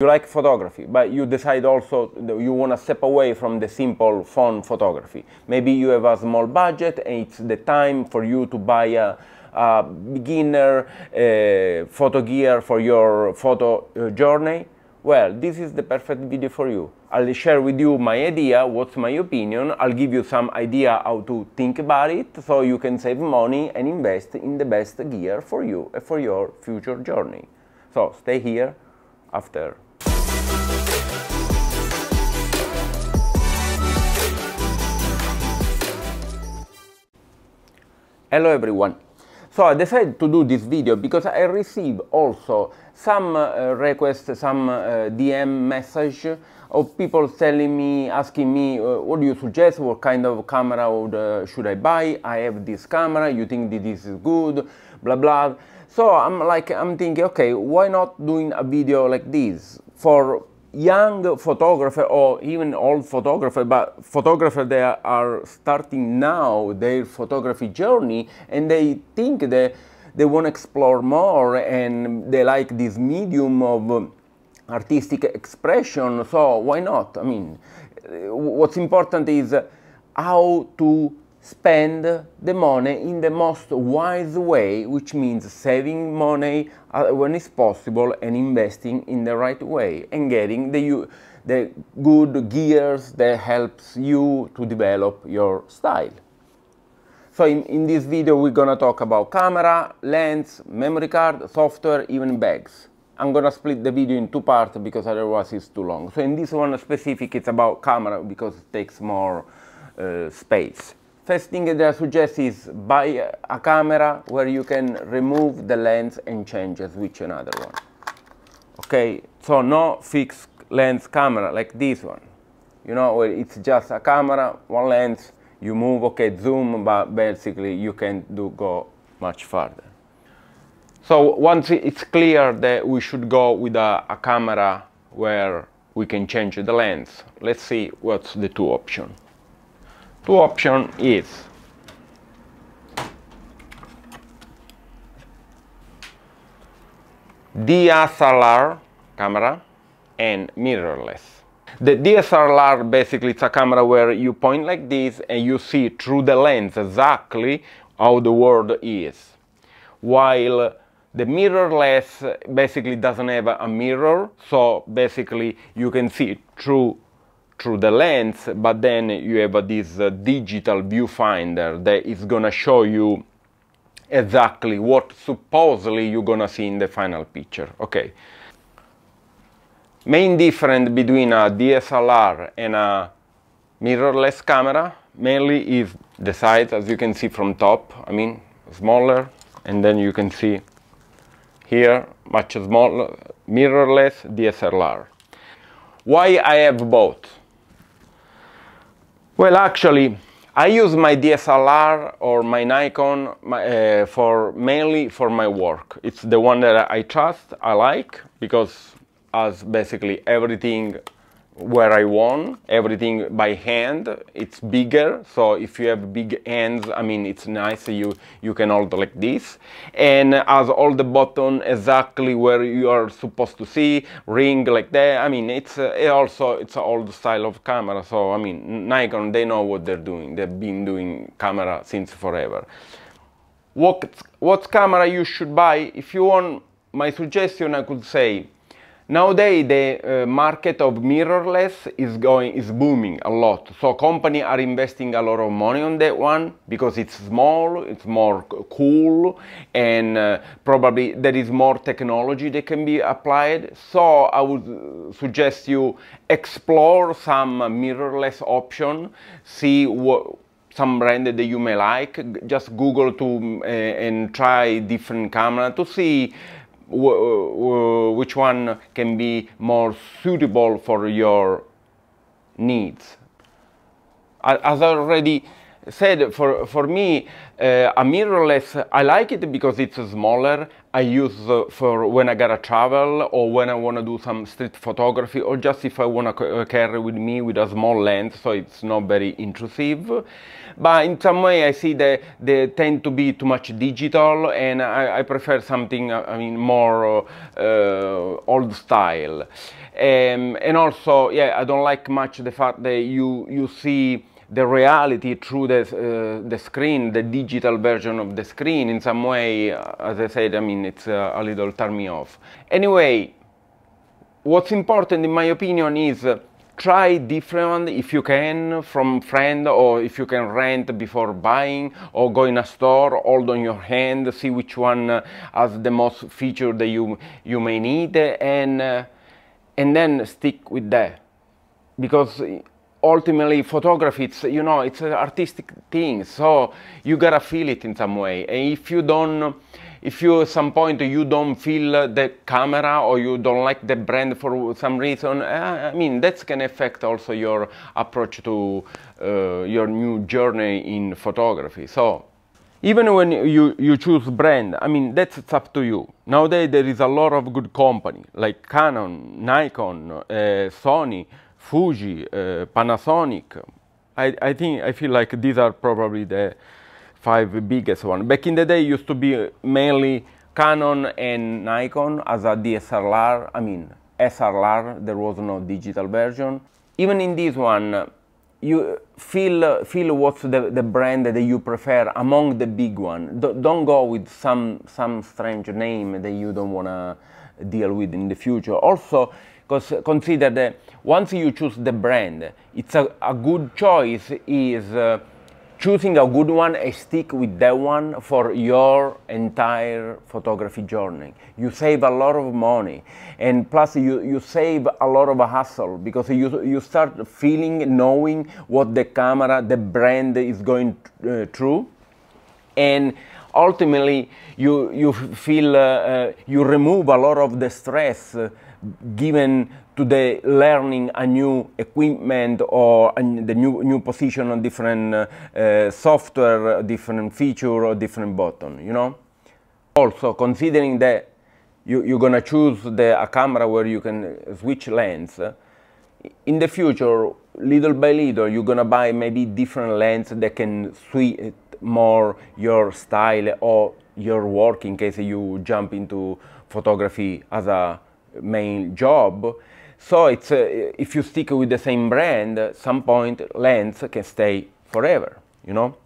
You like photography, but you decide also you want to step away from the simple phone photography. Maybe you have a small budget and it's the time for you to buy a, a beginner uh, photo gear for your photo uh, journey. Well, this is the perfect video for you. I'll share with you my idea, what's my opinion. I'll give you some idea how to think about it so you can save money and invest in the best gear for you eh, for your future journey. So stay here after Hello everyone. So I decided to do this video because I received also some uh, requests, some uh, DM message of people telling me, asking me, uh, what do you suggest, what kind of camera would, uh, should I buy? I have this camera, you think that this is good, blah blah. So I'm like, I'm thinking, okay, why not doing a video like this for young photographer or even old photographer, but photographer they are starting now their photography journey and they think that they want to explore more and they like this medium of um, artistic expression. So why not? I mean, what's important is how to spend the money in the most wise way, which means saving money uh, when it's possible and investing in the right way and getting the, the good gears that helps you to develop your style. So in, in this video we're gonna talk about camera, lens, memory card, software, even bags. I'm gonna split the video in two parts because otherwise it's too long. So in this one specific it's about camera because it takes more uh, space. First thing that I suggest is buy a camera where you can remove the lens and change and switch another one. Okay, so no fixed lens camera like this one. You know, it's just a camera, one lens, you move, okay, zoom, but basically you can do go much farther. So once it's clear that we should go with a, a camera where we can change the lens, let's see what's the two options two option is DSLR camera and mirrorless. The DSLR basically it's a camera where you point like this and you see through the lens exactly how the world is. While the mirrorless basically doesn't have a mirror, so basically you can see through through the lens, but then you have uh, this uh, digital viewfinder that is gonna show you exactly what supposedly you're gonna see in the final picture, okay? Main difference between a DSLR and a mirrorless camera mainly is the size, as you can see from top, I mean, smaller, and then you can see here, much smaller, mirrorless DSLR. Why I have both? Well, actually, I use my DSLR or my Nikon uh, for mainly for my work. It's the one that I trust, I like, because as basically everything where I want, everything by hand. It's bigger, so if you have big hands, I mean, it's nice, you, you can hold like this. And as all the button exactly where you are supposed to see, ring like that. I mean, it's uh, eh, it also, it's an old style of camera, so I mean, Nikon, they know what they're doing. They've been doing camera since forever. What, what camera you should buy? If you want my suggestion, I could say, Nowadays, the uh, market of mirrorless is going is booming a lot. So companies are investing a lot of money on that one because it's small, it's more cool, and uh, probably there is more technology that can be applied. So I would uh, suggest you explore some mirrorless option, see what some brand that you may like. Just Google to uh, and try different camera to see which one can be more suitable for your needs. As I already said, for, for me, uh, a mirrorless, I like it because it's smaller I use for when I gotta travel or when I wanna do some street photography or just if I wanna uh, carry with me with a small lens so it's not very intrusive. But in some way I see that they tend to be too much digital and I, I prefer something, uh, I mean, more uh, old style. Um, and also, yeah, I don't like much the fact that you, you see the reality through the, uh, the screen, the digital version of the screen. In some way, uh, as I said, I mean, it's uh, a little turn me off. Anyway, what's important in my opinion is uh, try different if you can from friend or if you can rent before buying or go in a store hold on your hand see which one uh, has the most feature that you you may need and and then stick with that because ultimately photography it's you know it's an artistic thing so you gotta feel it in some way and if you don't if you at some point you don't feel the camera or you don't like the brand for some reason uh, i mean that can affect also your approach to uh, your new journey in photography so even when you, you choose brand, I mean, that's it's up to you. Nowadays, there is a lot of good company like Canon, Nikon, uh, Sony, Fuji, uh, Panasonic. I, I think I feel like these are probably the five biggest ones. Back in the day, used to be mainly Canon and Nikon as a DSLR. I mean, SLR. There was no digital version. Even in this one, you feel feel what's the, the brand that you prefer among the big one. D don't go with some some strange name that you don't wanna deal with in the future. Also, because consider that once you choose the brand, it's a, a good choice is uh, choosing a good one and stick with that one for your entire photography journey. You save a lot of money and plus you, you save a lot of hassle because you, you start feeling, knowing what the camera, the brand is going uh, through and ultimately you, you feel, uh, uh, you remove a lot of the stress uh, given today learning a new equipment or a, the new, new position on different uh, uh, software, different feature or different button, you know? Also considering that you, are gonna choose the, a camera where you can uh, switch lens, uh, in the future, little by little, you're gonna buy maybe different lens that can suit more your style or your work in case you jump into photography as a main job. So it's, uh, if you stick with the same brand, at some point lens can stay forever, you know?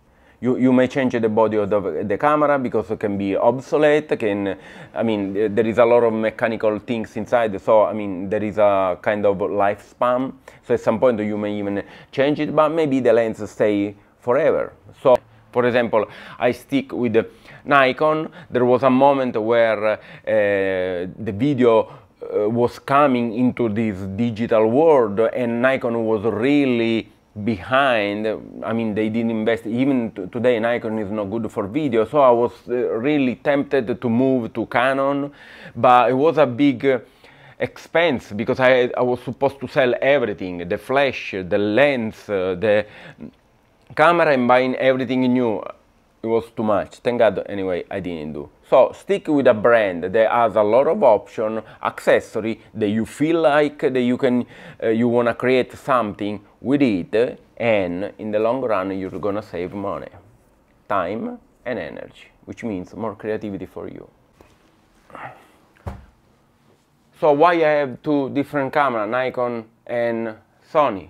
You, you may change the body of the, the camera because it can be obsolete, can, I mean, there is a lot of mechanical things inside, so I mean, there is a kind of lifespan. So at some point you may even change it, but maybe the lens stay forever. So for example, I stick with the Nikon. There was a moment where uh, the video uh, was coming into this digital world and Nikon was really behind. I mean, they didn't invest. Even today, Nikon is not good for video. So I was uh, really tempted to move to Canon, but it was a big uh, expense because I, I was supposed to sell everything, the flash, the lens, the camera and buying everything new it was too much. Thank God, anyway, I didn't do. So stick with a brand that has a lot of option, accessory that you feel like that you can, uh, you wanna create something with it, and in the long run, you're gonna save money, time, and energy, which means more creativity for you. So why I have two different camera, Nikon and Sony?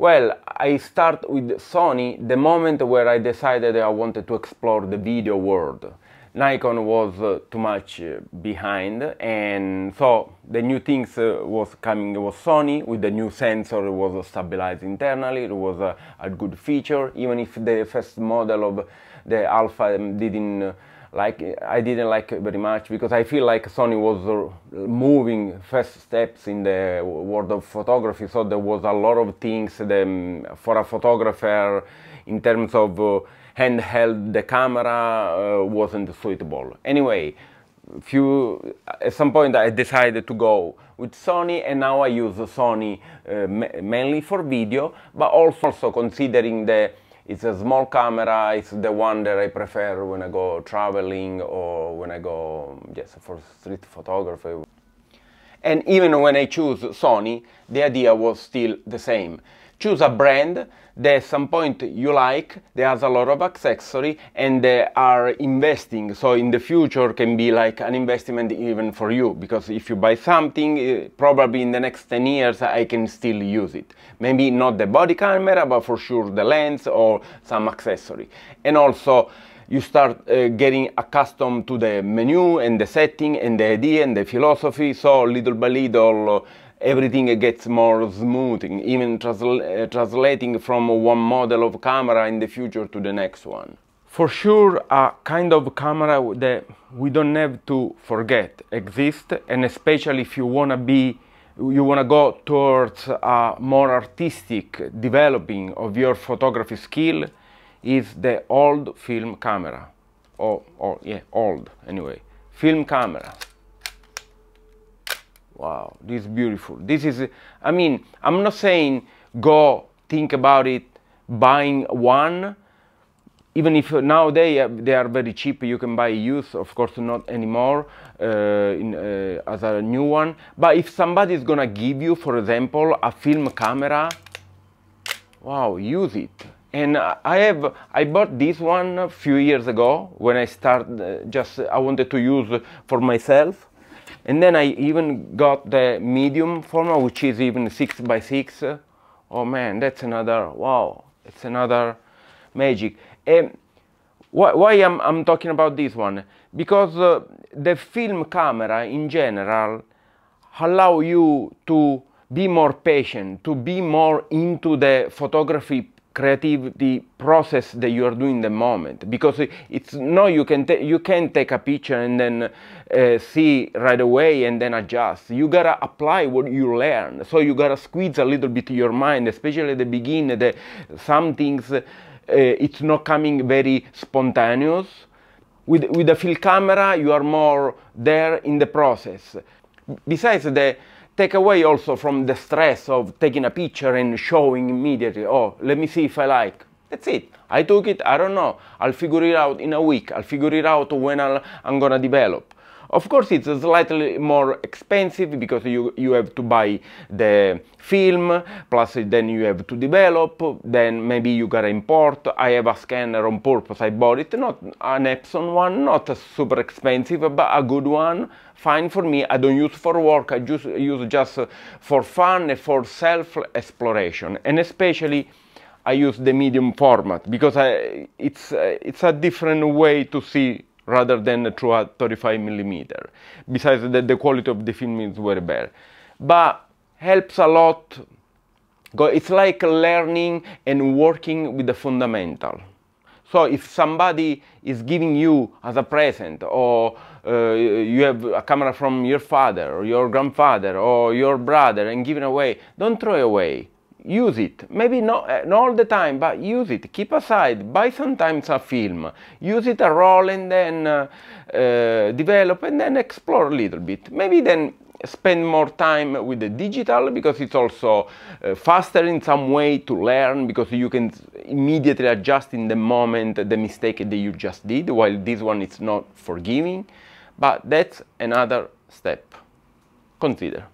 Well, I start with Sony, the moment where I decided I wanted to explore the video world. Nikon was uh, too much uh, behind and so the new things uh, was coming was Sony with the new sensor it was uh, stabilized internally it was uh, a, good feature even if the first model of the Alpha didn't uh, like I didn't like very much because I feel like Sony was moving first steps in the world of photography. So there was a lot of things that, um, for a photographer in terms of uh, handheld. The camera uh, wasn't suitable. Anyway, few at some point I decided to go with Sony and now I use Sony uh, mainly for video, but also, also considering the it's a small camera. It's the one that I prefer when I go traveling or when I go just yes, for street photography. And even when I choose Sony, the idea was still the same. Choose a brand that at some point you like, that has a lot of accessory and they are investing. So in the future can be like an investment even for you because if you buy something, eh, probably in the next 10 years I can still use it. Maybe not the body camera, but for sure the lens or some accessory. And also you start uh, getting accustomed to the menu and the setting and the idea and the philosophy. So little by little, uh, everything gets more smooth, even uh, translating from one model of camera in the future to the next one. For sure, a kind of camera that we don't have to forget exists, and especially if you wanna be, you wanna go towards a more artistic developing of your photography skill, is the old film camera. Oh, oh, yeah, old anyway, film camera. Wow, this is beautiful. This is, I mean, I'm not saying go think about it buying one, even if nowadays uh, they are very cheap, you can buy use, of course not anymore, uh, in, uh, as a new one. But if somebody is gonna give you, for example, a film camera, wow, use it. And I have, I bought this one a few years ago when I started, uh, just I wanted to use for myself and then I even got the medium format which is even 6 by 6 oh man that's another wow it's another magic and why, why I'm, I'm talking about this one because uh, the film camera in general allow you to be more patient to be more into the photography creativity process that you are doing in the moment because it's no you can you can take a picture and then uh, see right away and then adjust you gotta apply what you learn so you gotta squeeze a little bit your mind especially at the beginning that some things uh, it's not coming very spontaneous with with the field camera you are more there in the process besides the take away also from the stress of taking a picture and showing immediately, oh, let me see if I like. That's it. I took it, I don't know. I'll figure it out in a week. I'll figure it out when i am gonna develop. Of course, it's slightly more expensive because you, you have to buy the film, plus then you have to develop, then maybe you gotta import. I have a scanner on purpose, I bought it, not an Epson one, not a super expensive, but a good one, fine for me. I don't use for work, I just use just for fun, for self-exploration, and especially I use the medium format because I, it's, it's a different way to see rather than a 35 millimeter. Besides the quality of the films were bad, But helps a lot. It's like learning and working with the fundamental. So if somebody is giving you as a present, or uh, you have a camera from your father, or your grandfather, or your brother, and giving away, don't throw away use it. Maybe not, uh, not all the time, but use it. Keep aside. Buy sometimes a film. Use it a roll and then uh, uh, develop and then explore a little bit. Maybe then spend more time with the digital because it's also uh, faster in some way to learn because you can immediately adjust in the moment the mistake that you just did while this one is not forgiving. But that's another step. Consider.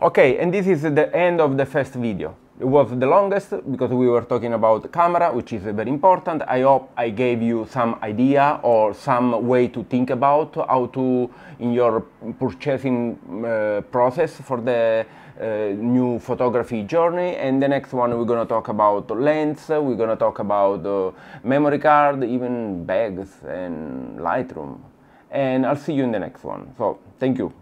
Okay, and this is the end of the first video. It was the longest because we were talking about camera, which is very important. I hope I gave you some idea or some way to think about how to, in your purchasing uh, process for the uh, new photography journey. And the next one, we're gonna talk about lens, we're gonna talk about uh, memory card, even bags and Lightroom. And I'll see you in the next one. So, thank you.